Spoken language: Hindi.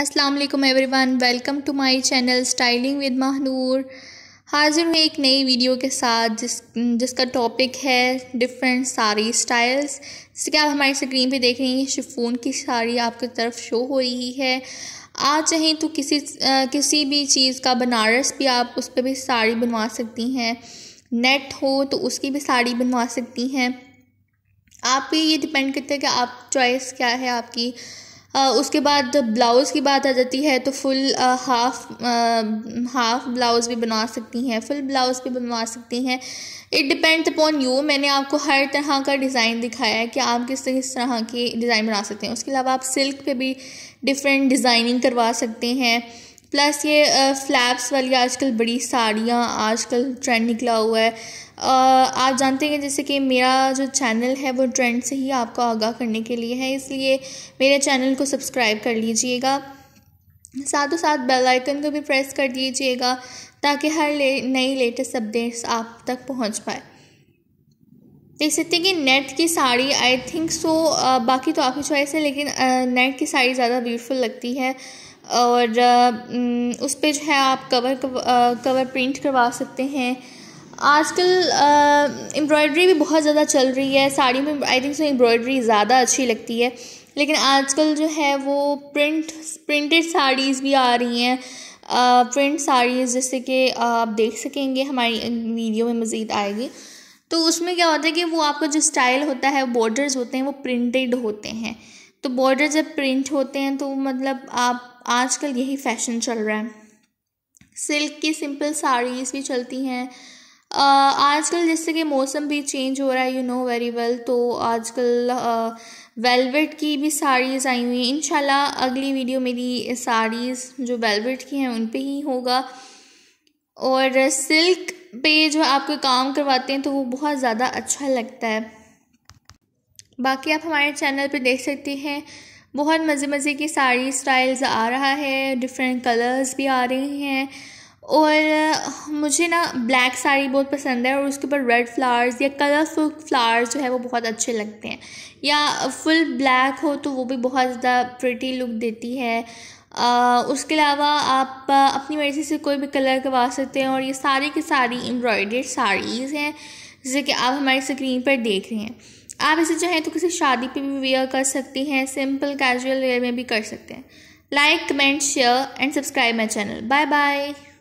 अस्सलाम everyone welcome to my channel styling with Mahnoor हाजिर हूँ एक नई वीडियो के साथ जिस जिसका टॉपिक है डिफरेंट साड़ी स्टाइल्स जैसे कि आप हमारी स्क्रीन पे देख रही हैं शिफोन की साड़ी आपकी तरफ शो हो रही है आज चाहें तो किसी आ, किसी भी चीज़ का बनारस भी आप उस पर भी साड़ी बनवा सकती हैं नेट हो तो उसकी भी साड़ी बनवा सकती हैं आप भी ये डिपेंड करते हैं कि आप चॉइस क्या है आपकी उसके बाद ब्लाउज़ की बात आ जाती है तो फुल हाफ हाफ ब्लाउज़ भी बनवा सकती हैं फुल ब्लाउज़ भी बनवा सकती हैं इट डिपेंड्स अपॉन यू मैंने आपको हर तरह का डिज़ाइन दिखाया है कि आप किस किस तरह की डिज़ाइन बना सकते हैं उसके अलावा आप सिल्क पे भी डिफरेंट डिज़ाइनिंग करवा सकते हैं प्लस ये फ्लैप्स वाली आजकल बड़ी साड़ियाँ आजकल ट्रेंड निकला हुआ है आप जानते हैं जैसे कि मेरा जो चैनल है वो ट्रेंड से ही आपको आगाह करने के लिए है इसलिए मेरे चैनल को सब्सक्राइब कर लीजिएगा साथों साथ बेल आइकन को भी प्रेस कर दीजिएगा ताकि हर ले, नई लेटेस्ट अपडेट्स आप तक पहुंच पाए देख सकते हैं कि नेट की साड़ी आई थिंक सो बाकी तो आपकी चॉइस है लेकिन नेट की साड़ी ज़्यादा ब्यूटीफुल लगती है और उस पर जो है आप कवर कवर प्रिंट करवा सकते हैं आजकल एम्ब्रॉयडरी भी बहुत ज़्यादा चल रही है साड़ी में आई थिंक सो एम्ब्रॉयडरी ज़्यादा अच्छी लगती है लेकिन आजकल जो है वो प्रिंट प्रिंटेड साड़ीज़ भी आ रही हैं प्रिंट साड़ीज़ जैसे कि आप देख सकेंगे हमारी वीडियो में मज़ीद आएगी तो उसमें क्या होता है कि वो आपका जो स्टाइल होता है बॉर्डर्स होते हैं वो प्रिंटेड होते हैं तो बॉर्डर जब प्रिंट होते हैं तो मतलब आप आजकल यही फैशन चल रहा है सिल्क की सिंपल साड़ीज़ भी चलती हैं Uh, आजकल जैसे कि मौसम भी चेंज हो रहा है यू नो वेरी वेल तो आजकल वेलवेट uh, की भी साड़ीज़ आई हुई हैं इन अगली वीडियो मेरी साड़ीज़ जो वेलवेट की हैं उन पे ही होगा और सिल्क पे जो आपको काम करवाते हैं तो वो बहुत ज़्यादा अच्छा लगता है बाकी आप हमारे चैनल पे देख सकते हैं बहुत मज़े मज़े की साड़ी स्टाइल्स आ रहा है डिफरेंट कलर्स भी आ रही हैं और मुझे ना ब्लैक साड़ी बहुत पसंद है और उसके ऊपर रेड फ्लावर्स या कलरफुल फ्लावर्स जो है वो बहुत अच्छे लगते हैं या फुल ब्लैक हो तो वो भी बहुत ज़्यादा प्रिटी लुक देती है आ, उसके अलावा आप अपनी मर्ज़ी से कोई भी कलर करवा सकते हैं और ये सारी की सारी एम्ब्रॉयडेड साड़ीज़ हैं जैसे कि आप हमारी स्क्रीन पर देख रहे हैं आप इसे चाहें तो किसी शादी पे भी वेयर कर सकती हैं सिंपल कैजुअल वेयर में भी कर सकते हैं like comment share and subscribe my channel bye bye